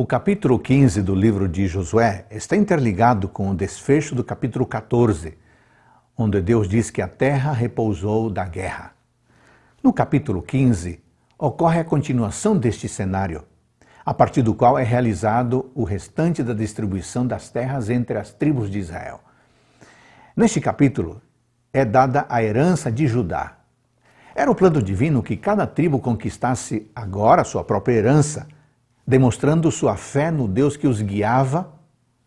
O capítulo 15 do livro de Josué está interligado com o desfecho do capítulo 14, onde Deus diz que a terra repousou da guerra. No capítulo 15, ocorre a continuação deste cenário, a partir do qual é realizado o restante da distribuição das terras entre as tribos de Israel. Neste capítulo, é dada a herança de Judá. Era o plano divino que cada tribo conquistasse agora sua própria herança demonstrando sua fé no Deus que os guiava,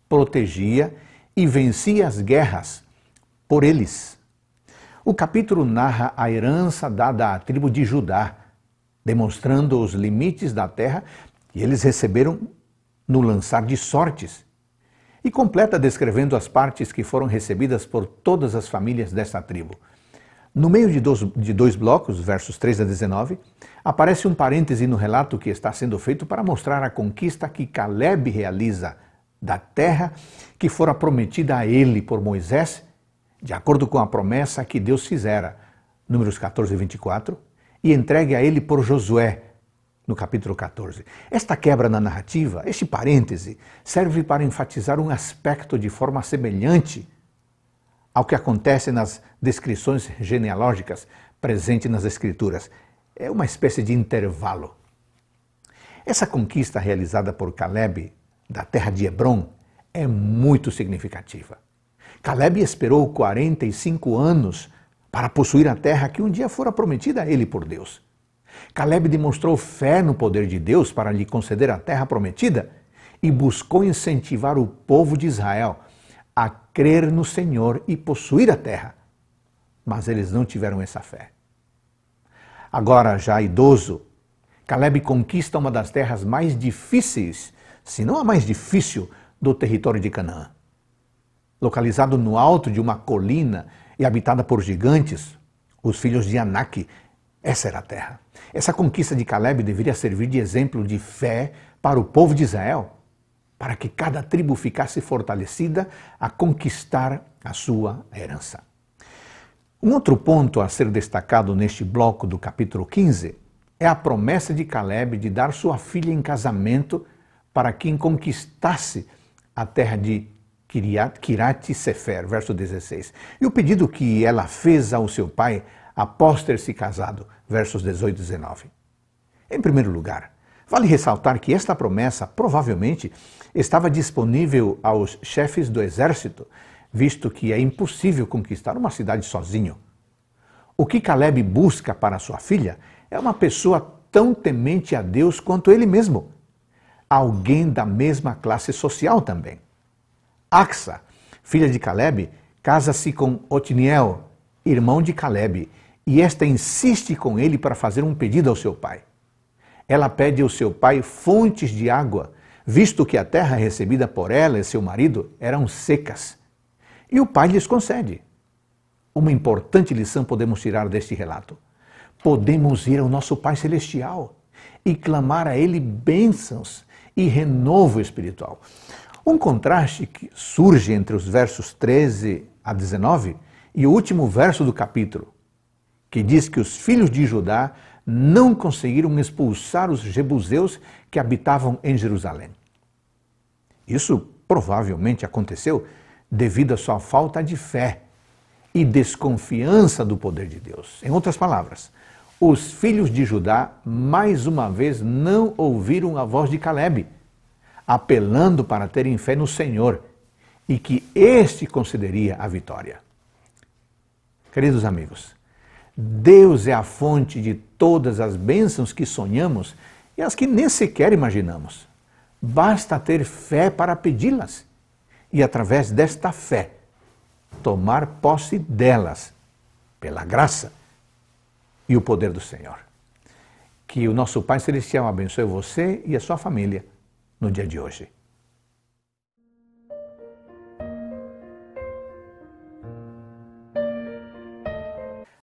protegia e vencia as guerras por eles. O capítulo narra a herança dada à tribo de Judá, demonstrando os limites da terra que eles receberam no lançar de sortes, e completa descrevendo as partes que foram recebidas por todas as famílias desta tribo. No meio de dois, de dois blocos, versos 3 a 19, aparece um parêntese no relato que está sendo feito para mostrar a conquista que Caleb realiza da terra que fora prometida a ele por Moisés, de acordo com a promessa que Deus fizera, números 14 e 24, e entregue a ele por Josué, no capítulo 14. Esta quebra na narrativa, este parêntese, serve para enfatizar um aspecto de forma semelhante ao que acontece nas descrições genealógicas presentes nas Escrituras. É uma espécie de intervalo. Essa conquista realizada por Caleb da terra de Hebron é muito significativa. Caleb esperou 45 anos para possuir a terra que um dia fora prometida a ele por Deus. Caleb demonstrou fé no poder de Deus para lhe conceder a terra prometida e buscou incentivar o povo de Israel a crer no Senhor e possuir a terra. Mas eles não tiveram essa fé. Agora, já idoso, Caleb conquista uma das terras mais difíceis, se não a mais difícil, do território de Canaã. Localizado no alto de uma colina e habitada por gigantes, os filhos de Anak, essa era a terra. Essa conquista de Caleb deveria servir de exemplo de fé para o povo de Israel para que cada tribo ficasse fortalecida a conquistar a sua herança. Um outro ponto a ser destacado neste bloco do capítulo 15 é a promessa de Caleb de dar sua filha em casamento para quem conquistasse a terra de Kiriat, Sefer, verso 16. E o pedido que ela fez ao seu pai após ter se casado, versos 18 e 19. Em primeiro lugar, Vale ressaltar que esta promessa provavelmente estava disponível aos chefes do exército, visto que é impossível conquistar uma cidade sozinho. O que Caleb busca para sua filha é uma pessoa tão temente a Deus quanto ele mesmo, alguém da mesma classe social também. Axa, filha de Caleb, casa-se com Otniel, irmão de Caleb, e esta insiste com ele para fazer um pedido ao seu pai. Ela pede ao seu pai fontes de água, visto que a terra recebida por ela e seu marido eram secas. E o pai lhes concede. Uma importante lição podemos tirar deste relato. Podemos ir ao nosso Pai Celestial e clamar a Ele bênçãos e renovo espiritual. Um contraste que surge entre os versos 13 a 19 e o último verso do capítulo, que diz que os filhos de Judá não conseguiram expulsar os jebuseus que habitavam em Jerusalém. Isso provavelmente aconteceu devido à sua falta de fé e desconfiança do poder de Deus. Em outras palavras, os filhos de Judá mais uma vez não ouviram a voz de Caleb, apelando para terem fé no Senhor e que este concederia a vitória. Queridos amigos, Deus é a fonte de todas as bênçãos que sonhamos e as que nem sequer imaginamos. Basta ter fé para pedi-las e, através desta fé, tomar posse delas, pela graça e o poder do Senhor. Que o nosso Pai Celestial abençoe você e a sua família no dia de hoje.